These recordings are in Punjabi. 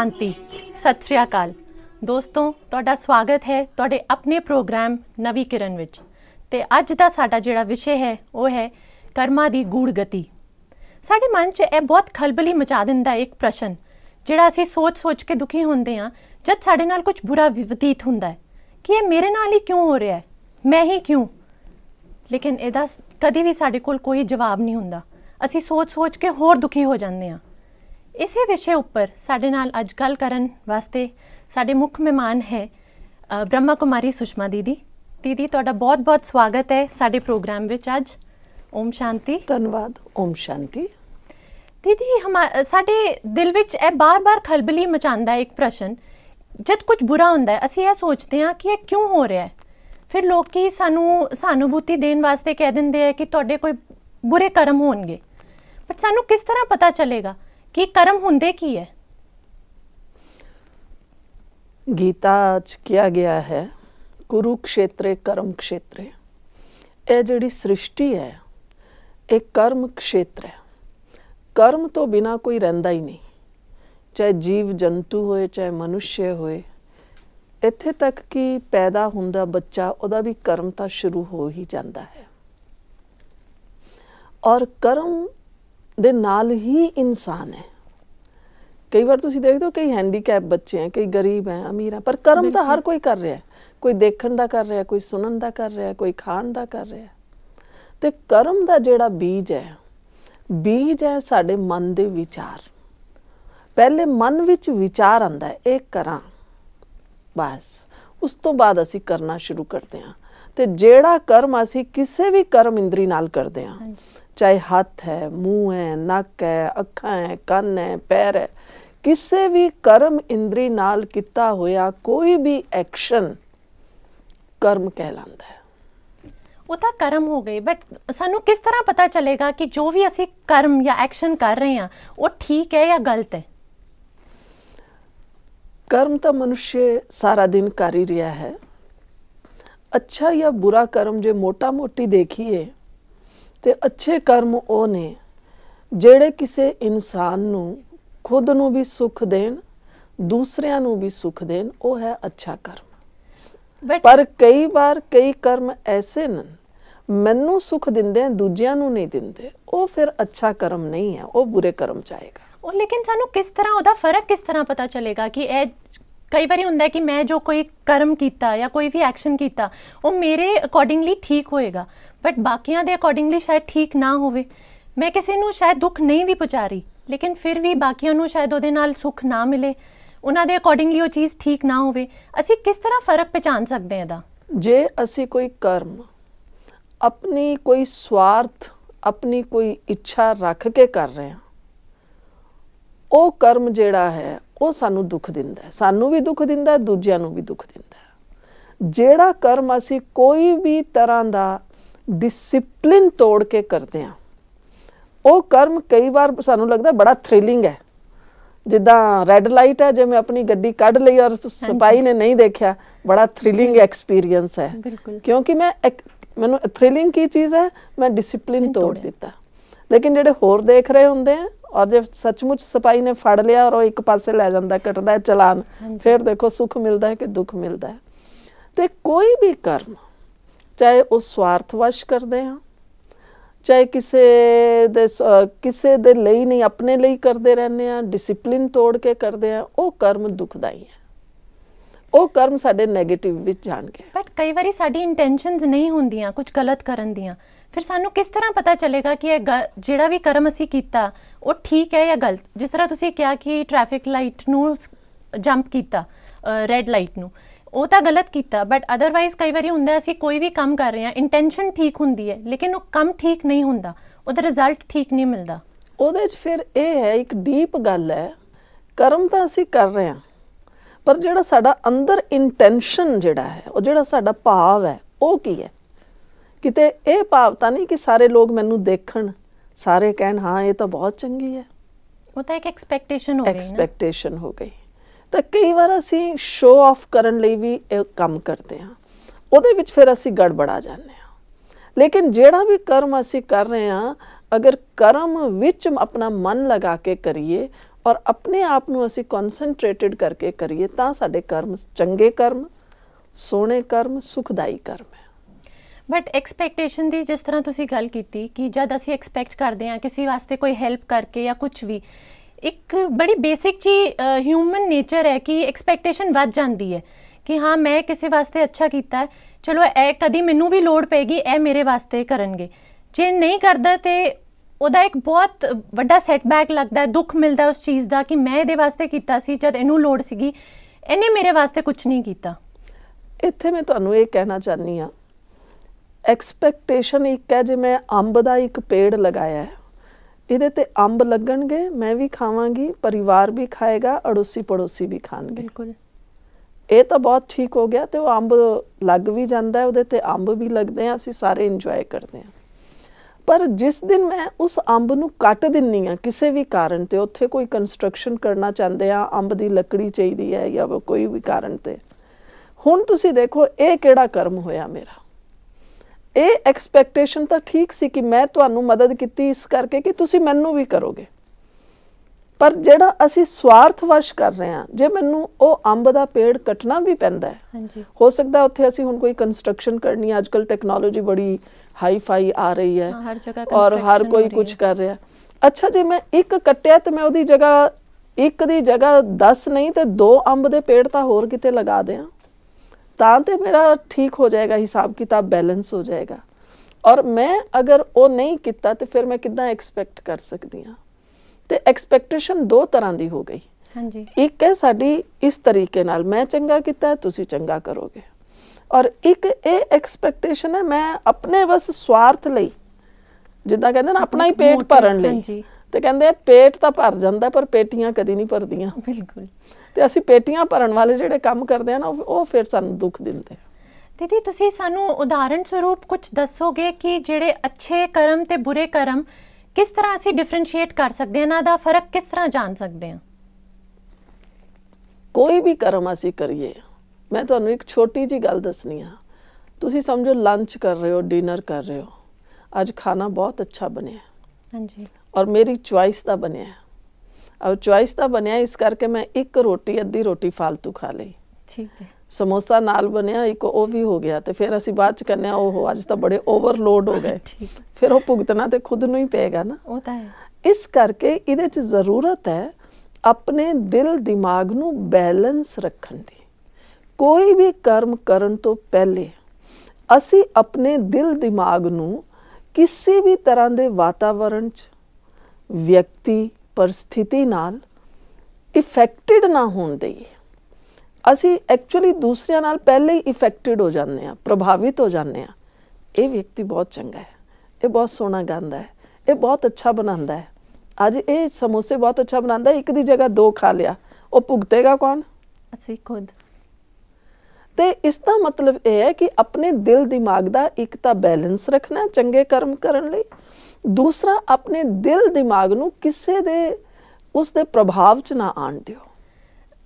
ਸ਼ਾਂਤੀ ਸਤਿ ਸ੍ਰੀ ਅਕਾਲ ਦੋਸਤੋ ਤੁਹਾਡਾ ਸਵਾਗਤ ਹੈ ਤੁਹਾਡੇ ਆਪਣੇ ਪ੍ਰੋਗਰਾਮ ਨਵੀਂ ਕਿਰਨ ਵਿੱਚ ਤੇ ਅੱਜ ਦਾ ਸਾਡਾ ਜਿਹੜਾ ਵਿਸ਼ੇ ਹੈ ਉਹ ਹੈ ਕਰਮਾ ਦੀ ਗੂੜ ਗਤੀ ਸਾਡੇ ਮਨ 'ਚ ਇਹ ਬਹੁਤ ਖਲਬਲੀ ਮਚਾ ਦਿੰਦਾ ਇੱਕ ਪ੍ਰਸ਼ਨ ਜਿਹੜਾ ਅਸੀਂ ਸੋਚ-ਸੋਚ ਕੇ ਦੁਖੀ ਹੁੰਦੇ ਆ ਜਦ ਸਾਡੇ ਨਾਲ ਕੁਝ ਬੁਰਾ ਵਿਵਤੀਤ ਹੁੰਦਾ ਹੈ ਕਿ ਇਹ ਮੇਰੇ ਨਾਲ ਹੀ ਕਿਉਂ ਹੋ ਰਿਹਾ ਹੈ ਮੈਂ ਹੀ ਕਿਉਂ ਲੇਕਿਨ ਇਹਦਾ ਕਦੀ ਵੀ ਸਾਡੇ ਕੋਲ ਕੋਈ ਜਵਾਬ ਨਹੀਂ ਹੁੰਦਾ ਅਸੀਂ ਸੋਚ-ਸੋਚ ਕੇ ਹੋਰ ਦੁਖੀ ਹੋ ਜਾਂਦੇ ਆ ਇਸੇ ਵਿਸ਼ੇ ਉੱਪਰ ਸਾਡੇ ਨਾਲ ਅੱਜ ਗੱਲ ਕਰਨ ਵਾਸਤੇ ਸਾਡੇ ਮੁੱਖ ਮਹਿਮਾਨ ਹੈ ਬ੍ਰਹਮਾ ਕੁਮਾਰੀ ਸੁਸ਼ਮਾ ਦੀਦੀ ਦੀਦੀ ਤੁਹਾਡਾ ਬਹੁਤ-ਬਹੁਤ ਸਵਾਗਤ ਹੈ ਸਾਡੇ ਪ੍ਰੋਗਰਾਮ ਵਿੱਚ ਅੱਜ ਓਮ ਸ਼ਾਂਤੀ ਧੰਨਵਾਦ ਓਮ ਸ਼ਾਂਤੀ ਦੀਦੀ ਸਾਡੇ ਦਿਲ ਵਿੱਚ ਇਹ ਬਾਰ-ਬਾਰ ਖਲਬਲੀ ਮਚਾਉਂਦਾ ਇੱਕ ਪ੍ਰਸ਼ਨ ਜਦ ਕੁਝ ਬੁਰਾ ਹੁੰਦਾ ਹੈ ਅਸੀਂ ਇਹ ਸੋਚਦੇ ਹਾਂ ਕਿ ਇਹ ਕਿਉਂ ਹੋ ਰਿਹਾ ਹੈ ਫਿਰ ਲੋਕੀ ਸਾਨੂੰ ਸਾਨੂਭੂਤੀ ਦੇਣ ਵਾਸਤੇ ਕਹਿ ਦਿੰਦੇ ਆ ਕਿ ਤੁਹਾਡੇ ਕੋਈ ਬੁਰੇ ਕਰਮ ਹੋਣਗੇ ਬਟ ਸਾਨੂੰ ਕਿਸ ਤਰ੍ਹਾਂ ਪਤਾ ਚੱਲੇਗਾ ਕਿ ਕਰਮ ਹੁੰਦੇ ਕੀ ਹੈ गीता ਚ ਕਿਹਾ ਗਿਆ ਹੈ ਕੁਰੂਖੇਤਰੇ ਕਰਮ ਖੇਤਰੇ ਇਹ ਜਿਹੜੀ ਸ੍ਰਿਸ਼ਟੀ ਹੈ ਇਹ ਕਰਮ ਖੇਤਰ ਹੈ ਕਰਮ ਤੋਂ ਬਿਨਾ ਕੋਈ ਰਹਿੰਦਾ ਹੀ ਨਹੀਂ ਚਾਹੇ ਜੀਵ ਜੰਤੂ ਹੋਏ ਚਾਹੇ ਮਨੁੱਸ਼ ਹੋਏ ਇੱਥੇ ਤੱਕ ਕਿ ਪੈਦਾ ਹੁੰਦਾ ਬੱਚਾ ਉਹਦਾ ਵੀ ਕਰਮ ਤਾਂ ਸ਼ੁਰੂ ਹੋ ਹੀ ਜਾਂਦਾ ਹੈ ਔਰ ਕਰਮ ਦੇ ਨਾਲ ਹੀ ਇਨਸਾਨ ਹੈ ਕਈ ਵਾਰ ਤੁਸੀਂ ਦੇਖਦੇ ਹੋ ਕਈ ਹੈਂਡੀਕੈਪ ਬੱਚੇ ਆ ਕਈ ਗਰੀਬ ਆ ਅਮੀਰ ਆ ਪਰ ਕਰਮ ਤਾਂ ਹਰ ਕੋਈ ਕਰ ਰਿਹਾ ਕੋਈ ਦੇਖਣ ਦਾ ਕਰ ਰਿਹਾ ਕੋਈ ਸੁਣਨ ਦਾ ਕਰ ਰਿਹਾ ਕੋਈ ਖਾਣ ਦਾ ਕਰ ਰਿਹਾ ਤੇ ਕਰਮ ਦਾ ਜਿਹੜਾ ਬੀਜ ਹੈ ਬੀਜ ਹੈ ਸਾਡੇ ਮਨ ਦੇ ਵਿਚਾਰ ਪਹਿਲੇ ਮਨ ਵਿੱਚ ਵਿਚਾਰ ਆਂਦਾ ਹੈ ਇਹ ਕਰਾਂ ਬਸ ਉਸ ਤੋਂ ਬਾਅਦ ਅਸੀਂ ਕਰਨਾ ਸ਼ੁਰੂ ਕਰਦੇ ਹਾਂ ਤੇ ਜਿਹੜਾ ਕਰਮ ਅਸੀਂ ਕਿਸੇ ਵੀ ਕਰਮ ਇੰਦਰੀ ਨਾਲ ਕਰਦੇ ਹਾਂ ਚਾਹੇ ਹੱਥ ਹੈ ਮੂੰਹ ਹੈ ਨੱਕ ਹੈ ਅੱਖਾਂ ਹੈ ਕੰਨ ਹੈ ਪੈਰ ਹੈ ਕਿਸੇ ਵੀ ਕਰਮ ਇੰਦਰੀ ਨਾਲ ਕੀਤਾ ਹੋਇਆ ਕੋਈ ਵੀ ਐਕਸ਼ਨ ਕਰਮ ਕਹਿਲਾਂਦਾ ਹੈ ਉਹ ਤਾਂ ਕਰਮ ਹੋ ਗਏ ਬਟ ਸਾਨੂੰ ਕਿਸ ਤਰ੍ਹਾਂ ਪਤਾ ਚੱਲੇਗਾ ਕਿ ਜੋ ਵੀ ਅਸੀਂ ਕਰਮ ਜਾਂ ਐਕਸ਼ਨ ਕਰ ਰਹੇ ਹਾਂ ਉਹ ਠੀਕ ਹੈ ਜਾਂ ਗਲਤ ਹੈ ਕਰਮ ਤਾਂ मनुष्य ਸਾਰਾ ਦਿਨ कर ही रहा है अच्छा या बुरा कर्म जो मोटा मोटी देखिए ਤੇ ਅੱਛੇ ਕਰਮ ਉਹ ਨੇ ਜਿਹੜੇ ਕਿਸੇ ਇਨਸਾਨ ਨੂੰ ਖੁਦ ਨੂੰ ਵੀ ਸੁਖ ਦੇਣ ਦੂਸਰਿਆਂ ਨੂੰ ਵੀ ਸੁਖ ਦੇਣ ਉਹ ਹੈ ਅੱਛਾ ਕਰਮ ਪਰ ਕਈ ਵਾਰ ਕਈ ਕਰਮ ਐਸੇ ਨੇ ਮੈਨੂੰ ਸੁਖ ਦਿੰਦੇ ਆ ਦੂਜਿਆਂ ਨੂੰ ਨਹੀਂ ਦਿੰਦੇ ਉਹ ਫਿਰ ਅੱਛਾ ਕਰਮ ਨਹੀਂ ਹੈ ਉਹ ਬੁਰੇ ਕਰਮ ਚਾਹੇਗਾ ਉਹ ਲੇਕਿਨ ਸਾਨੂੰ ਕਿਸ ਤਰ੍ਹਾਂ ਉਹਦਾ ਫਰਕ ਕਿਸ ਤਰ੍ਹਾਂ ਪਤਾ ਚੱਲੇਗਾ ਕਿ ਇਹ ਕਈ ਵਾਰੀ ਹੁੰਦਾ ਕਿ ਮੈਂ ਜੋ ਕੋਈ ਕਰਮ ਕੀਤਾ ਜਾਂ ਕੋਈ ਵੀ ਐਕਸ਼ਨ ਕੀਤਾ ਉਹ ਮੇਰੇ ਅਕੋਰਡਿੰਗਲੀ ਠੀਕ ਹੋਏਗਾ ਬਟ ਬਾਕੀਆਂ ਦੇ ਅਕੋਰਡਿੰਗਲੀ ਸ਼ਾਇਦ ਠੀਕ ਨਾ ਹੋਵੇ ਮੈਂ ਕਿਸੇ ਨੂੰ ਸ਼ਾਇਦ ਦੁੱਖ ਨਹੀਂ ਵੀ ਪਹੁੰਚਾ ਰਹੀ ਲੇਕਿਨ ਫਿਰ ਵੀ ਬਾਕੀਆਂ ਨੂੰ ਸ਼ਾਇਦ ਉਹਦੇ ਨਾਲ ਸੁੱਖ ਨਾ ਮਿਲੇ ਉਹਨਾਂ ਦੇ ਅਕੋਰਡਿੰਗਲੀ ਉਹ ਚੀਜ਼ ਠੀਕ ਨਾ ਹੋਵੇ ਅਸੀਂ ਕਿਸ ਤਰ੍ਹਾਂ ਫਰਕ ਪਛਾਣ ਸਕਦੇ ਹਾਂ ਦਾ ਜੇ ਅਸੀਂ ਕੋਈ ਕਰਮ ਆਪਣੀ ਕੋਈ ਸਵਾਰਥ ਆਪਣੀ ਕੋਈ ਇੱਛਾ ਰੱਖ ਕੇ ਕਰ ਰਹੇ ਹਾਂ ਉਹ ਕਰਮ ਜਿਹੜਾ ਹੈ ਉਹ ਸਾਨੂੰ ਦੁੱਖ ਦਿੰਦਾ ਹੈ ਸਾਨੂੰ ਵੀ ਦੁੱਖ ਦਿੰਦਾ ਹੈ ਦੂਜਿਆਂ ਨੂੰ ਵੀ ਦੁੱਖ ਦਿੰਦਾ ਹੈ ਜਿਹੜਾ ਕਰਮ ਅਸੀਂ ਕੋਈ ਵੀ ਤਰ੍ਹਾਂ ਦਾ ਡਿਸਪਲਿਨ ਤੋੜ ਕੇ ਕਰਦੇ ਆ ਉਹ ਕਰਮ ਕਈ ਵਾਰ ਸਾਨੂੰ ਲੱਗਦਾ ਬੜਾ ਥ੍ਰਿਲਿੰਗ ਹੈ ਜਿੱਦਾਂ ਰੈੱਡ ਲਾਈਟ ਹੈ ਜੇ ਮੈਂ ਆਪਣੀ ਗੱਡੀ ਕੱਢ ਲਈ ਔਰ ਸਪਾਈ ਨੇ ਨਹੀਂ ਦੇਖਿਆ ਬੜਾ ਥ੍ਰਿਲਿੰਗ ਐਕਸਪੀਰੀਅੰਸ ਹੈ ਕਿਉਂਕਿ ਮੈਂ ਮੈਨੂੰ ਥ੍ਰਿਲਿੰਗ ਕੀ ਚੀਜ਼ ਹੈ ਮੈਂ ਡਿਸਪਲਿਨ ਤੋੜ ਦਿੱਤਾ ਲੇਕਿਨ ਜਿਹੜੇ ਹੋਰ ਦੇਖ ਰਹੇ ਹੁੰਦੇ ਆ ਔਰ ਜੇ ਸੱਚਮੁੱਚ ਸਪਾਈ ਨੇ ਫੜ ਲਿਆ ਔਰ ਉਹ ਇੱਕ ਪਾਸੇ ਲੈ ਜਾਂਦਾ ਕੱਟਦਾ ਚਲਾਨ ਫਿਰ ਦੇਖੋ ਸੁੱਖ ਮਿਲਦਾ ਹੈ ਕਿ ਦੁੱਖ ਮਿਲਦਾ ਹੈ ਤੇ ਕੋਈ ਵੀ ਕਰਮ ਚਾਹੇ ਉਹ ਸਵਾਰਥਵਸ਼ ਕਰਦੇ ਆ ਚਾਹੇ ਕਿਸੇ ਦੇ ਕਿਸੇ ਦੇ ਲਈ ਨਹੀਂ ਆਪਣੇ ਲਈ ਕਰਦੇ ਰਹਿੰਦੇ ਆ ਡਿਸਪਲਿਨ ਤੋੜ ਕੇ ਕਰਦੇ ਆ ਉਹ ਕਰਮ ਦੁਖਦਾਈ ਹੈ ਉਹ ਕਰਮ ਸਾਡੇ 네ਗੇਟਿਵ ਵਿੱਚ ਜਾਣਗੇ ਬਟ ਕਈ ਵਾਰੀ ਸਾਡੀ ਇੰਟੈਂਸ਼ਨਸ ਨਹੀਂ ਹੁੰਦੀਆਂ ਕੁਝ ਗਲਤ ਕਰਨ ਦੀਆਂ ਫਿਰ ਸਾਨੂੰ ਕਿਸ ਤਰ੍ਹਾਂ ਪਤਾ ਚੱਲੇਗਾ ਕਿ ਇਹ ਜਿਹੜਾ ਵੀ ਕਰਮ ਅਸੀਂ ਕੀਤਾ ਉਹ ਠੀਕ ਹੈ ਜਾਂ ਗਲਤ ਜਿਸ ਤਰ੍ਹਾਂ ਤੁਸੀਂ ਕਿਹਾ ਕਿ ਟ੍ਰੈਫਿਕ ਲਾਈਟ ਨੂੰ ਜੰਪ ਕੀਤਾ ਰੈੱਡ ਲਾਈਟ ਨੂੰ ਉਹ ਤਾਂ ਗਲਤ ਕੀਤਾ ਬਟ ਅਦਰਵਾਈਜ਼ ਕਈ ਵਾਰੀ ਹੁੰਦਾ ਅਸੀਂ ਕੋਈ ਵੀ ਕੰਮ ਕਰ ਰਹੇ ਹਾਂ ਇੰਟੈਂਸ਼ਨ ਠੀਕ ਹੁੰਦੀ ਹੈ ਲੇਕਿਨ ਉਹ ਕੰਮ ਠੀਕ ਨਹੀਂ ਹੁੰਦਾ ਉਹਦਾ ਰਿਜ਼ਲਟ ਠੀਕ ਨਹੀਂ ਮਿਲਦਾ ਉਹਦੇ 'ਚ ਫਿਰ ਇਹ ਹੈ ਇੱਕ ਡੀਪ ਗੱਲ ਹੈ ਕਰਮ ਤਾਂ ਅਸੀਂ ਕਰ ਰਹੇ ਹਾਂ ਪਰ ਜਿਹੜਾ ਸਾਡਾ ਅੰਦਰ ਇੰਟੈਂਸ਼ਨ ਜਿਹੜਾ ਹੈ ਉਹ ਜਿਹੜਾ ਸਾਡਾ ਭਾਵ ਹੈ ਉਹ ਕੀ ਹੈ ਕਿਤੇ ਇਹ ਭਾਵ ਤਾਂ ਨਹੀਂ ਕਿ ਸਾਰੇ ਲੋਕ ਮੈਨੂੰ ਦੇਖਣ ਸਾਰੇ ਕਹਿਣ ਹਾਂ ਇਹ ਤਾਂ ਬਹੁਤ ਚੰਗੀ ਹੈ ਉਹ ਤਾਂ ਇੱਕ ਐਕਸਪੈਕਟੇਸ਼ਨ ਹੋ ਗਈ ਨਾ ਐਕਸਪੈਕਟੇਸ਼ਨ ਹੋ ਗਈ ਤਾਂ ਕਈ ਵਾਰ ਅਸੀਂ ਸ਼ੋਅ ਆਫ ਕਰਨ ਲਈ ਵੀ ਇਹ ਕੰਮ ਕਰਦੇ ਹਾਂ ਉਹਦੇ ਵਿੱਚ ਫਿਰ ਅਸੀਂ ਗੜਬੜਾ ਜਾਂਦੇ ਹਾਂ ਲੇਕਿਨ ਜਿਹੜਾ ਵੀ ਕਰਮ ਅਸੀਂ ਕਰ ਰਹੇ ਹਾਂ ਅਗਰ ਕਰਮ ਵਿੱਚ ਆਪਣਾ ਮਨ ਲਗਾ ਕੇ ਕਰੀਏ ਔਰ ਆਪਣੇ ਆਪ ਨੂੰ ਅਸੀਂ ਕਨਸੈਂਟਰੇਟਡ ਕਰਕੇ ਕਰੀਏ ਤਾਂ ਸਾਡੇ ਕਰਮ ਚੰਗੇ ਕਰਮ ਸੋਹਣੇ ਕਰਮ ਸੁਖਦਾਈ ਕਰਮ ਹੈ ਬਟ ਐਕਸਪੈਕਟੇਸ਼ਨ ਦੀ ਜਿਸ ਤਰ੍ਹਾਂ ਤੁਸੀਂ ਗੱਲ ਕੀਤੀ ਕਿ ਜਦ ਅਸੀਂ ਐਕਸਪੈਕਟ ਕਰਦੇ ਹਾਂ ਕਿਸੇ ਵਾਸਤੇ ਕੋਈ ਹੈਲਪ ਕਰਕੇ ਜਾਂ ਕੁਝ ਵੀ ਇੱਕ ਬੜੀ ਬੇਸਿਕ ਜੀ ਹਿਊਮਨ ਨੇਚਰ ਹੈ ਕਿ ਐਕਸਪੈਕਟੇਸ਼ਨ ਵੱਧ ਜਾਂਦੀ ਹੈ ਕਿ ਹਾਂ ਮੈਂ ਕਿਸੇ ਵਾਸਤੇ ਅੱਛਾ ਕੀਤਾ ਚਲੋ ਇਹ ਕਦੀ ਮੈਨੂੰ ਵੀ ਲੋੜ ਪੈਗੀ ਇਹ ਮੇਰੇ ਵਾਸਤੇ ਕਰਨਗੇ ਜੇ ਨਹੀਂ ਕਰਦਾ ਤੇ ਉਹਦਾ ਇੱਕ ਬਹੁਤ ਵੱਡਾ ਸੈਟਬੈਕ ਲੱਗਦਾ ਹੈ ਦੁੱਖ ਮਿਲਦਾ ਉਸ ਚੀਜ਼ ਦਾ ਕਿ ਮੈਂ ਇਹਦੇ ਵਾਸਤੇ ਕੀਤਾ ਸੀ ਜਦ ਇਹਨੂੰ ਲੋੜ ਸੀਗੀ ਇਹਨੇ ਮੇਰੇ ਵਾਸਤੇ ਕੁਝ ਨਹੀਂ ਕੀਤਾ ਇੱਥੇ ਮੈਂ ਤੁਹਾਨੂੰ ਇਹ ਕਹਿਣਾ ਚਾਹਨੀ ਆ ਐਕਸਪੈਕਟੇਸ਼ਨ ਇੱਕ ਹੈ ਜੇ ਮੈਂ ਅੰਬ ਦਾ ਇੱਕ ਪੇੜ ਲਗਾਇਆ ਹੈ ਇਹਦੇ ਤੇ ਅੰਬ ਲੱਗਣਗੇ ਮੈਂ ਵੀ ਖਾਵਾਂਗੀ ਪਰਿਵਾਰ ਵੀ ਖਾਏਗਾ ਅੜੋਸੀ ਪੜੋਸੀ ਵੀ ਖਾਣਗੇ ਬਿਲਕੁਲ ਇਹ ਤਾਂ ਬਹੁਤ ਠੀਕ ਹੋ ਗਿਆ ਤੇ ਉਹ ਅੰਬ ਲੱਗ ਵੀ ਜਾਂਦਾ ਉਹਦੇ ਤੇ ਅੰਬ ਵੀ ਲੱਗਦੇ ਆ ਅਸੀਂ ਸਾਰੇ ਇੰਜੋਏ ਕਰਦੇ ਆ ਪਰ ਜਿਸ ਦਿਨ ਮੈਂ ਉਸ ਅੰਬ ਨੂੰ ਕੱਟ ਦਿੰਨੀ ਆ ਕਿਸੇ ਵੀ ਕਾਰਨ ਤੇ ਉੱਥੇ ਕੋਈ ਕੰਸਟਰਕਸ਼ਨ ਕਰਨਾ ਚਾਹੁੰਦੇ ਆ ਅੰਬ ਦੀ ਲੱਕੜੀ ਚਾਹੀਦੀ ਹੈ ਜਾਂ ਕੋਈ ਵੀ ਕਾਰਨ ਤੇ ਹੁਣ ਤੁਸੀਂ ਦੇਖੋ ਇਹ ਕਿਹੜਾ ਕਰਮ ਹੋਇਆ ਮੇਰਾ ਇਹ ਐਕਸਪੈਕਟੇਸ਼ਨ ਤਾਂ ਠੀਕ ਸੀ ਕਿ ਮੈਂ ਤੁਹਾਨੂੰ ਮਦਦ ਕੀਤੀ ਇਸ ਕਰਕੇ ਕਿ ਤੁਸੀਂ ਮੈਨੂੰ ਵੀ ਕਰੋਗੇ ਪਰ ਜਿਹੜਾ ਅਸੀਂ ਸਵਾਰਥਵਸ਼ ਕਰ ਰਹੇ ਹਾਂ ਜੇ ਮੈਨੂੰ ਉਹ ਅੰਬ ਦਾ ਪੇੜ ਕੱਟਣਾ ਵੀ ਪੈਂਦਾ ਹੈ ਹਾਂਜੀ ਹੋ ਸਕਦਾ ਉੱਥੇ ਅਸੀਂ ਹੁਣ ਕੋਈ ਕੰਸਟਰਕਸ਼ਨ ਕਰਨੀ ਅੱਜ ਕੱਲ ਟੈਕਨੋਲੋਜੀ ਬੜੀ ਹਾਈ ਫਾਈ ਆ ਰਹੀ ਹੈ ਹਰ ਜਗ੍ਹਾ ਔਰ ਹਰ ਕੋਈ ਕੁਝ ਕਰ ਰਿਹਾ ਅੱਛਾ ਜੇ ਮੈਂ ਇੱਕ ਕੱਟਿਆ ਤੇ ਮੈਂ ਉਹਦੀ ਜਗ੍ਹਾ ਇੱਕ ਦੀ ਜਗ੍ਹਾ 10 ਨਹੀਂ ਤੇ 2 ਅੰਬ ਦੇ ਪੇੜ ਤਾਂ ਹੋਰ ਕਿਤੇ ਲਗਾ ਦਿਆਂ ਤਾਂ ਤੇ ਮੇਰਾ ਠੀਕ ਹੋ ਜਾਏਗਾ ਹਿਸਾਬ ਕਿਤਾਬ ਬੈਲੈਂਸ ਹੋ ਜਾਏਗਾ ਔਰ ਮੈਂ ਅਗਰ ਉਹ ਨਹੀਂ ਕੀਤਾ ਤੇ ਫਿਰ ਮੈਂ ਕਿਦਾਂ ਐਕਸਪੈਕਟ ਕਰ ਸਕਦੀ ਹਾਂ ਤੇ ਐਕਸਪੈਕਟੇਸ਼ਨ ਦੋ ਤਰ੍ਹਾਂ ਦੀ ਹੋ ਗਈ ਹਾਂਜੀ ਇੱਕ ਹੈ ਸਾਡੀ ਇਸ ਤਰੀਕੇ ਨਾਲ ਮੈਂ ਚੰਗਾ ਕੀਤਾ ਤੁਸੀਂ ਚੰਗਾ ਕਰੋਗੇ ਔਰ ਇੱਕ ਇਹ ਐਕਸਪੈਕਟੇਸ਼ਨ ਹੈ ਮੈਂ ਆਪਣੇ ਬਸ ਸਵਾਰਥ ਲਈ ਜਿੱਦਾਂ ਕਹਿੰਦੇ ਨਾ ਆਪਣਾ ਹੀ ਪੇਟ ਭਰਨ ਲਈ ਤੇ ਕਹਿੰਦੇ ਪੇਟ ਤਾਂ ਭਰ ਜਾਂਦਾ ਪਰ ਪੇਟੀਆਂ ਕਦੀ ਨਹੀਂ ਭਰਦੀਆਂ ਬਿਲਕੁਲ ਤੇ ਅਸੀਂ ਪੇਟੀਆਂ ਭਰਨ ਵਾਲੇ ਜਿਹੜੇ ਕੰਮ ਕਰਦੇ ਆ ਨਾ ਉਹ ਫਿਰ ਸਾਨੂੰ ਦੁੱਖ ਦਿੰਦੇ ਆ ਦੀਦੀ ਤੁਸੀਂ ਸਾਨੂੰ ਉਦਾਹਰਣ ਸਰੂਪ ਕੁਝ ਦੱਸੋਗੇ ਕਿ ਜਿਹੜੇ ਅੱਛੇ ਕਰਮ ਤੇ ਬੁਰੇ ਕਰਮ ਕਿਸ ਤਰ੍ਹਾਂ ਅਸੀਂ ਡਿਫਰੈਂਸ਼ੀਏਟ ਕਰ ਸਕਦੇ ਹਾਂ ਨਾ ਦਾ ਫਰਕ ਕਿਸ ਤਰ੍ਹਾਂ ਜਾਣ ਸਕਦੇ ਹਾਂ ਕੋਈ ਵੀ ਕਰਮ ਅਸੀਂ ਕਰੀਏ ਮੈਂ ਤੁਹਾਨੂੰ ਇੱਕ ਛੋਟੀ ਜੀ ਗੱਲ ਦੱਸਣੀ ਆ ਤੁਸੀਂ ਸਮਝੋ ਲੰਚ ਕਰ ਰਹੇ ਹੋ ਡਿਨਰ ਕਰ ਰਹੇ ਹੋ ਅੱਜ ਖਾਣਾ ਬਹੁਤ ਅੱਛਾ ਬਣਿਆ ਹਾਂਜੀ ਔਰ ਮੇਰੀ ਚੁਆਇਸ ਦਾ ਬਣਿਆ ਔਰ ਚੁਆਇਸ ਦਾ ਬਣਿਆ ਇਸ ਕਰਕੇ ਮੈਂ ਇੱਕ ਰੋਟੀ ਅੱਧੀ ਰੋਟੀ ਫालतू ਖਾ ਲਈ ਠੀਕ ਹੈ ਸਮੋਸਾ ਨਾਲ ਬਣਿਆ ਇੱਕ ਉਹ ਵੀ ਹੋ ਗਿਆ ਤੇ ਫਿਰ ਅਸੀਂ ਬਾਅਦ ਚ ਕਹਿੰਦੇ ਉਹ ਅੱਜ ਤਾਂ ਬੜੇ ਓਵਰਲੋਡ ਹੋ ਗਏ ਫਿਰ ਉਹ ਭੁਗਤਣਾ ਤੇ ਖੁਦ ਨੂੰ ਹੀ ਪਏਗਾ ਨਾ ਉਹ ਤਾਂ ਹੈ ਇਸ ਕਰਕੇ ਇਹਦੇ ਚ ਜ਼ਰੂਰਤ ਹੈ ਆਪਣੇ ਦਿਲ ਦਿਮਾਗ ਨੂੰ ਬੈਲੈਂਸ ਰੱਖਣ ਦੀ ਕੋਈ ਵੀ ਕਰਮ ਕਰਨ ਤੋਂ ਪਹਿਲੇ ਅਸੀਂ ਆਪਣੇ ਦਿਲ ਦਿਮਾਗ ਨੂੰ ਕਿਸੇ ਵੀ ਤਰ੍ਹਾਂ ਦੇ ਵਾਤਾਵਰਣ 'ਚ ਵਿਅਕਤੀ ਪਰਿਸਥਿਤੀ ਨਾਲ ਇਫੈਕਟਡ ਨਾ ਹੋਣ ਦੇ ਅਸੀਂ ਐਕਚੁਅਲੀ ਦੂਸਰਿਆਂ ਨਾਲ ਪਹਿਲੇ ਹੀ ਇਫੈਕਟਡ ਹੋ ਜਾਂਦੇ ਆ ਪ੍ਰਭਾਵਿਤ ਹੋ ਜਾਂਦੇ ਆ ਇਹ ਵਿਅਕਤੀ ਬਹੁਤ ਚੰਗਾ ਹੈ ਇਹ ਬਹੁਤ ਸੋਹਣਾ ਗਾਉਂਦਾ ਹੈ ਇਹ ਬਹੁਤ ਅੱਛਾ ਬਣਾਉਂਦਾ ਹੈ ਅੱਜ ਇਹ ਸਮੋਸੇ ਬਹੁਤ ਅੱਛਾ ਬਣਾਉਂਦਾ ਇੱਕ ਦੀ ਜਗ੍ਹਾ ਦੋ ਖਾ ਲਿਆ ਉਹ ਭੁਗਤੇਗਾ ਕੌਣ ਅਸੀਂ ਖੁਦ ਤੇ ਇਸ ਦਾ ਮਤਲਬ ਇਹ ਹੈ ਕਿ ਆਪਣੇ ਦਿਲ ਦਿਮਾਗ ਦਾ ਇੱਕ ਤਾਂ ਬੈਲੈਂਸ ਰੱਖਣਾ ਚੰਗੇ ਕਰਮ ਕਰਨ ਲਈ ਦੂਸਰਾ ਆਪਣੇ ਦਿਲ ਦਿਮਾਗ ਨੂੰ ਕਿਸੇ ਦੇ ਉਸ ਦੇ ਪ੍ਰਭਾਵ 'ਚ ਨਾ ਆਣ ਦਿਓ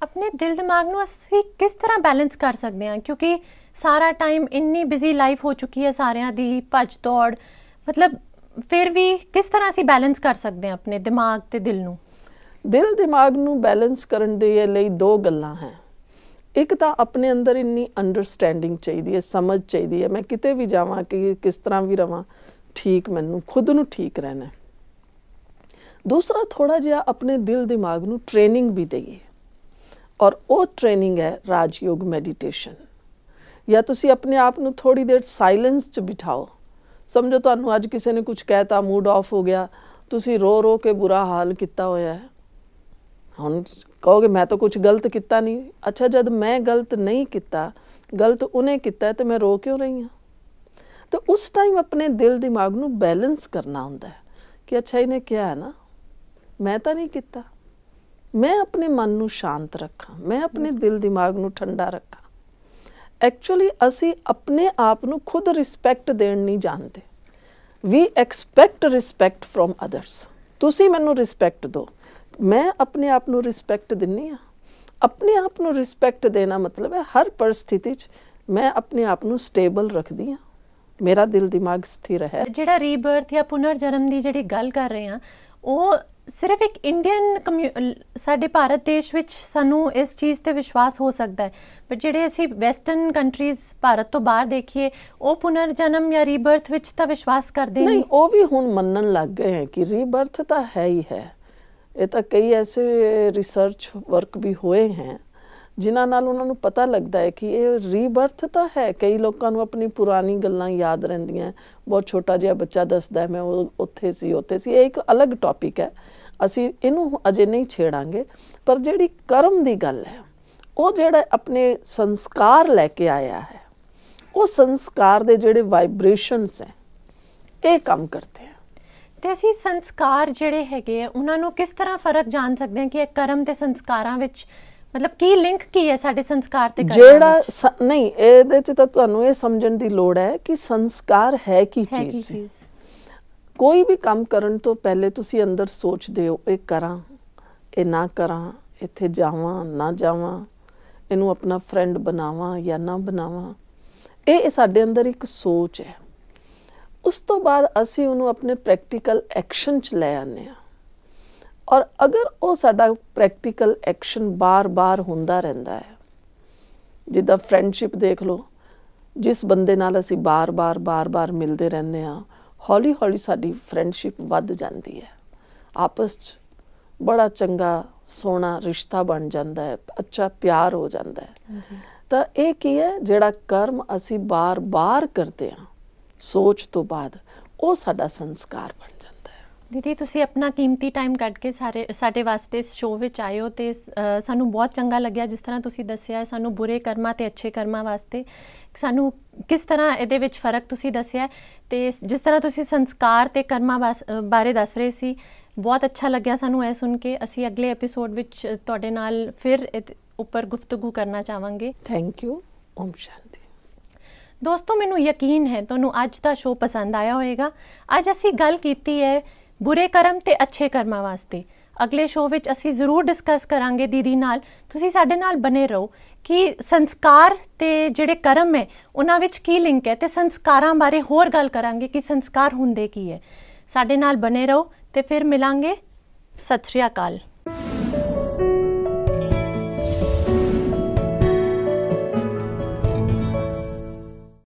ਆਪਣੇ ਦਿਲ ਦਿਮਾਗ ਨੂੰ ਅਸੀਂ ਕਿਸ ਤਰ੍ਹਾਂ ਬੈਲੈਂਸ ਕਰ ਸਕਦੇ ਹਾਂ ਕਿਉਂਕਿ ਸਾਰਾ ਟਾਈਮ ਇੰਨੀ ਬਿਜ਼ੀ ਲਾਈਫ ਹੋ ਚੁੱਕੀ ਹੈ ਸਾਰਿਆਂ ਦੀ ਭੱਜ ਦੌੜ ਮਤਲਬ ਫਿਰ ਵੀ ਕਿਸ ਤਰ੍ਹਾਂ ਅਸੀਂ ਬੈਲੈਂਸ ਕਰ ਸਕਦੇ ਹਾਂ ਆਪਣੇ ਦਿਮਾਗ ਤੇ ਦਿਲ ਨੂੰ ਦਿਲ ਦਿਮਾਗ ਨੂੰ ਬੈਲੈਂਸ ਕਰਨ ਦੇ ਲਈ ਦੋ ਗੱਲਾਂ ਹਨ ਇੱਕ ਤਾਂ ਆਪਣੇ ਅੰਦਰ ਇੰਨੀ ਅੰਡਰਸਟੈਂਡਿੰਗ ਚਾਹੀਦੀ ਹੈ ਸਮਝ ਚਾਹੀਦੀ ਹੈ ਮੈਂ ਕਿਤੇ ਵੀ ਜਾਵਾਂ ਕਿ ਕਿਸ ਤਰ੍ਹਾਂ ਵੀ ਰਵਾਂ ਠੀਕ ਮੈਨੂੰ ਖੁਦ ਨੂੰ ਠੀਕ ਰਹਿਣਾ ਦੂਸਰਾ ਥੋੜਾ ਜਿਹਾ ਆਪਣੇ ਦਿਲ ਦਿਮਾਗ ਨੂੰ ਟ੍ਰੇਨਿੰਗ ਵੀ ਦਈਏ ਔਰ ਉਹ ਟ੍ਰੇਨਿੰਗ ਹੈ ਰਾਜਯੋਗ ਮੈਡੀਟੇਸ਼ਨ ਜਾਂ ਤੁਸੀਂ ਆਪਣੇ ਆਪ ਨੂੰ ਥੋੜੀ ਦੇਰ ਸਾਇਲੈਂਸ 'ਚ ਬਿਠਾਓ ਸਮਝੋ ਤੁਹਾਨੂੰ ਅੱਜ ਕਿਸੇ ਨੇ ਕੁਝ ਕਹਿਤਾ ਮੂਡ ਆਫ ਹੋ ਗਿਆ ਤੁਸੀਂ ਰੋ ਰੋ ਕੇ ਬੁਰਾ ਹਾਲ ਕੀਤਾ ਹੋਇਆ ਹੈ ਹੁਣ ਕਹੋਗੇ ਮੈਂ ਤਾਂ ਕੁਝ ਗਲਤ ਕੀਤਾ ਨਹੀਂ ਅੱਛਾ ਜਦ ਮੈਂ ਗਲਤ ਨਹੀਂ ਕੀਤਾ ਗਲਤ ਉਹਨੇ ਕੀਤਾ ਤੇ ਮੈਂ ਰੋ ਕਿਉਂ ਰਹੀ ਹਾਂ ਤਾਂ ਉਸ ਟਾਈਮ ਆਪਣੇ ਦਿਲ ਦਿਮਾਗ ਨੂੰ ਬੈਲੈਂਸ ਕਰਨਾ ਹੁੰਦਾ ਹੈ ਕਿ ਅੱਛਾ ਇਹਨੇ ਕਿਹਾ ਹੈ ਨਾ ਮੈਂ ਤਾਂ ਨਹੀਂ ਕੀਤਾ ਮੈਂ ਆਪਣੇ ਮਨ ਨੂੰ ਸ਼ਾਂਤ ਰੱਖਾਂ ਮੈਂ ਆਪਣੇ ਦਿਲ ਦਿਮਾਗ ਨੂੰ ਠੰਡਾ ਰੱਖਾਂ ਐਕਚੁਅਲੀ ਅਸੀਂ ਆਪਣੇ ਆਪ ਨੂੰ ਖੁਦ ਰਿਸਪੈਕਟ ਦੇਣ ਨਹੀਂ ਜਾਣਦੇ ਵੀ ਐਕਸਪੈਕਟ ਰਿਸਪੈਕਟ ਫਰਮ ਅਦਰਸ ਤੁਸੀਂ ਮੈਨੂੰ ਰਿਸਪੈਕਟ ਦਿਓ ਮੈਂ ਆਪਣੇ ਆਪ ਨੂੰ ਰਿਸਪੈਕਟ ਦਿੰਨੀ ਆ ਆਪਣੇ ਆਪ ਨੂੰ ਰਿਸਪੈਕਟ ਦੇਣਾ ਮਤਲਬ ਹੈ ਹਰ ਪਰਿਸਥਿਤੀ 'ਚ ਮੈਂ ਆਪਣੇ ਆਪ ਨੂੰ ਸਟੇਬਲ ਰੱਖਦੀ ਆ ਮੇਰਾ ਦਿਲ ਦਿਮਾਗ ਸਥਿਰ ਹੈ ਜਿਹੜਾ ਰੀਬਰਥ ਜਾਂ ਪੁਨਰ ਜਨਮ ਦੀ ਜਿਹੜੀ ਗੱਲ ਕਰ ਰਹੇ ਆ ਉਹ ਸਿਰਫ ਇੱਕ ਇੰਡੀਅਨ ਸਾਡੇ ਭਾਰਤ ਦੇਸ਼ ਵਿੱਚ ਸਾਨੂੰ ਇਸ ਚੀਜ਼ ਤੇ ਵਿਸ਼ਵਾਸ ਹੋ ਸਕਦਾ ਹੈ ਪਰ ਜਿਹੜੇ ਅਸੀਂ ਵੈਸਟਰਨ ਕੰਟਰੀਜ਼ ਭਾਰਤ ਤੋਂ ਬਾਹਰ ਦੇਖੀਏ ਉਹ ਪੁਨਰ ਜਨਮ ਜਾਂ ਰੀਬਰਥ ਵਿੱਚ ਤਾਂ ਵਿਸ਼ਵਾਸ ਕਰਦੇ ਨਹੀਂ ਉਹ ਵੀ ਹੁਣ ਮੰਨਣ ਲੱਗ ਗਏ ਹੈ ਕਿ ਰੀਬਰਥ ਤਾਂ ਹੈ ਹੀ ਹੈ ਇਹ ਤਾਂ ਕਈ ਐਸੇ ਰਿਸਰਚ ਵਰਕ ਵੀ ਹੋਏ ਹਨ ਜਿਨ੍ਹਾਂ ਨਾਲ ਉਹਨਾਂ ਨੂੰ ਪਤਾ ਲੱਗਦਾ ਹੈ ਕਿ ਇਹ ਰੀਬਰਥ ਤਾਂ ਹੈ ਕਈ ਲੋਕਾਂ ਨੂੰ ਆਪਣੀ ਪੁਰਾਣੀ ਗੱਲਾਂ ਯਾਦ ਰਹਿੰਦੀਆਂ ਬਹੁਤ ਛੋਟਾ ਜਿਹਾ ਬੱਚਾ ਦੱਸਦਾ ਮੈਂ ਉਹ ਉੱਥੇ ਸੀ ਉੱਥੇ ਸੀ ਇਹ ਇੱਕ ਅਲੱਗ ਟੌਪਿਕ ਹੈ ਅਸੀਂ ਇਹਨੂੰ ਅਜੇ ਨਹੀਂ ਛੇੜਾਂਗੇ ਪਰ ਜਿਹੜੀ ਕਰਮ ਦੀ ਗੱਲ ਹੈ ਉਹ ਜਿਹੜਾ ਆਪਣੇ ਸੰਸਕਾਰ ਲੈ ਕੇ ਆਇਆ ਹੈ ਉਹ ਸੰਸਕਾਰ ਦੇ ਜਿਹੜੇ ਵਾਈਬ੍ਰੇਸ਼ਨਸ ਹੈ ਇਹ ਕੰਮ ਕਰਦੇ ਆ ਤੇ ਅਸੀਂ ਸੰਸਕਾਰ ਜਿਹੜੇ ਹੈਗੇ ਆ ਉਹਨਾਂ ਨੂੰ ਕਿਸ ਤਰ੍ਹਾਂ ਫਰਕ ਜਾਣ ਸਕਦੇ ਆ ਕਿ ਇਹ ਕਰਮ ਤੇ ਸੰਸਕਾਰਾਂ ਵਿੱਚ ਮਤਲਬ ਕੀ ਲਿੰਕ ਕੀ ਹੈ ਸਾਡੇ ਸੰਸਕਾਰ ਤੇ ਜਿਹੜਾ ਨਹੀਂ ਇਹਦੇ ਚ ਤਾਂ ਤੁਹਾਨੂੰ ਇਹ ਸਮਝਣ ਦੀ ਲੋੜ ਹੈ ਕਿ ਸੰਸਕਾਰ ਹੈ ਕੀ ਚੀਜ਼ ਕੋਈ ਵੀ ਕੰਮ ਕਰਨ ਤੋਂ ਪਹਿਲੇ ਤੁਸੀਂ ਅੰਦਰ ਸੋਚਦੇ ਹੋ ਇਹ ਕਰਾਂ ਇਹ ਨਾ ਕਰਾਂ ਇੱਥੇ ਜਾਵਾਂ ਨਾ ਜਾਵਾਂ ਇਹਨੂੰ ਆਪਣਾ ਫਰੈਂਡ ਬਣਾਵਾਂ ਜਾਂ ਨਾ ਬਣਾਵਾਂ ਇਹ ਸਾਡੇ ਅੰਦਰ ਇੱਕ ਸੋਚ ਹੈ ਉਸ ਤੋਂ ਬਾਅਦ ਅਸੀਂ ਉਹਨੂੰ ਆਪਣੇ ਪ੍ਰੈਕਟੀਕਲ ਐਕਸ਼ਨ ਚ ਲੈ ਆਨੇ ਆ ਔਰ ਅਗਰ ਉਹ ਸਾਡਾ ਪ੍ਰੈਕਟੀਕਲ ਐਕਸ਼ਨ ਬਾਰ-ਬਾਰ ਹੁੰਦਾ ਰਹਿੰਦਾ ਹੈ ਜਿੱਦਾਂ ਫਰੈਂਡਸ਼ਿਪ ਦੇਖ ਲਓ ਜਿਸ ਬੰਦੇ ਨਾਲ ਅਸੀਂ ਬਾਰ-ਬਾਰ ਬਾਰ-ਬਾਰ ਮਿਲਦੇ ਰਹਿੰਦੇ ਆ ਹੌਲੀ-ਹੌਲੀ ਸਾਡੀ ਫਰੈਂਡਸ਼ਿਪ ਵੱਧ ਜਾਂਦੀ ਹੈ ਆਪਸ ਵਿੱਚ ਬੜਾ ਚੰਗਾ ਸੋਹਣਾ ਰਿਸ਼ਤਾ ਬਣ ਜਾਂਦਾ ਹੈ ਅੱਛਾ ਪਿਆਰ ਹੋ ਜਾਂਦਾ ਹੈ ਤਾਂ ਇਹ ਕੀ ਹੈ ਜਿਹੜਾ ਕਰਮ ਅਸੀਂ ਬਾਰ-ਬਾਰ ਕਰਦੇ ਆ ਸੋਚ ਤੋਂ ਬਾਅਦ ਉਹ ਸਾਡਾ ਸੰਸਕਾਰ ਬਣ ਦੀਦੀ ਤੁਸੀਂ ਆਪਣਾ ਕੀਮਤੀ ਟਾਈਮ ਕੱਢ ਕੇ ਸਾਰੇ ਸਾਡੇ ਵਾਸਤੇ ਇਸ ਸ਼ੋਅ ਵਿੱਚ ਆਏ ਹੋ ਤੇ ਸਾਨੂੰ ਬਹੁਤ ਚੰਗਾ ਲੱਗਿਆ ਜਿਸ ਤਰ੍ਹਾਂ ਤੁਸੀਂ ਦੱਸਿਆ ਸਾਨੂੰ ਬੁਰੇ ਕਰਮਾਂ ਤੇ ਅੱਛੇ ਕਰਮਾਂ ਵਾਸਤੇ ਸਾਨੂੰ ਕਿਸ ਤਰ੍ਹਾਂ ਇਹਦੇ ਵਿੱਚ ਫਰਕ ਤੁਸੀਂ ਦੱਸਿਆ ਤੇ ਜਿਸ ਤਰ੍ਹਾਂ ਤੁਸੀਂ ਸੰਸਕਾਰ ਤੇ ਕਰਮਾਂ ਬਾਰੇ ਦੱਸ ਰਹੇ ਸੀ ਬਹੁਤ ਅੱਛਾ ਲੱਗਿਆ ਸਾਨੂੰ ਇਹ ਸੁਣ ਕੇ ਅਸੀਂ ਅਗਲੇ ਐਪੀਸੋਡ ਵਿੱਚ ਤੁਹਾਡੇ ਨਾਲ ਫਿਰ ਉੱਪਰ ਗੁਫ਼ਤਗੂ ਕਰਨਾ ਚਾਹਾਂਗੇ ਥੈਂਕ ਯੂ ਓਮ ਸ਼ਾਂਤੀ ਦੋਸਤੋ ਮੈਨੂੰ ਯਕੀਨ ਹੈ ਤੁਹਾਨੂੰ ਅੱਜ ਦਾ ਸ਼ੋਅ ਪਸੰਦ ਆਇਆ ਹੋਵੇਗਾ ਅੱਜ ਅਸੀਂ ਗੱਲ ਕੀਤੀ ਹੈ ਬੁਰੇ ਕਰਮ ਤੇ ਅੱਛੇ ਕਰਮਾਂ ਵਾਸਤੇ ਅਗਲੇ ਸ਼ੋਅ ਵਿੱਚ ਅਸੀਂ ਜ਼ਰੂਰ ਡਿਸਕਸ ਕਰਾਂਗੇ ਦੀਦੀ ਨਾਲ ਤੁਸੀਂ ਸਾਡੇ ਨਾਲ ਬਨੇ ਰਹੋ ਕਿ ਸੰਸਕਾਰ ਤੇ ਜਿਹੜੇ ਕਰਮ ਹੈ ਉਹਨਾਂ ਵਿੱਚ ਕੀ ਲਿੰਕ ਹੈ ਤੇ ਸੰਸਕਾਰਾਂ ਬਾਰੇ ਹੋਰ ਗੱਲ ਕਰਾਂਗੇ ਕਿ ਸੰਸਕਾਰ ਹੁੰਦੇ ਕੀ ਹੈ ਸਾਡੇ ਨਾਲ ਬਨੇ ਰਹੋ ਤੇ ਫਿਰ ਮਿਲਾਂਗੇ ਸਤਿ ਸ਼੍ਰੀ ਅਕਾਲ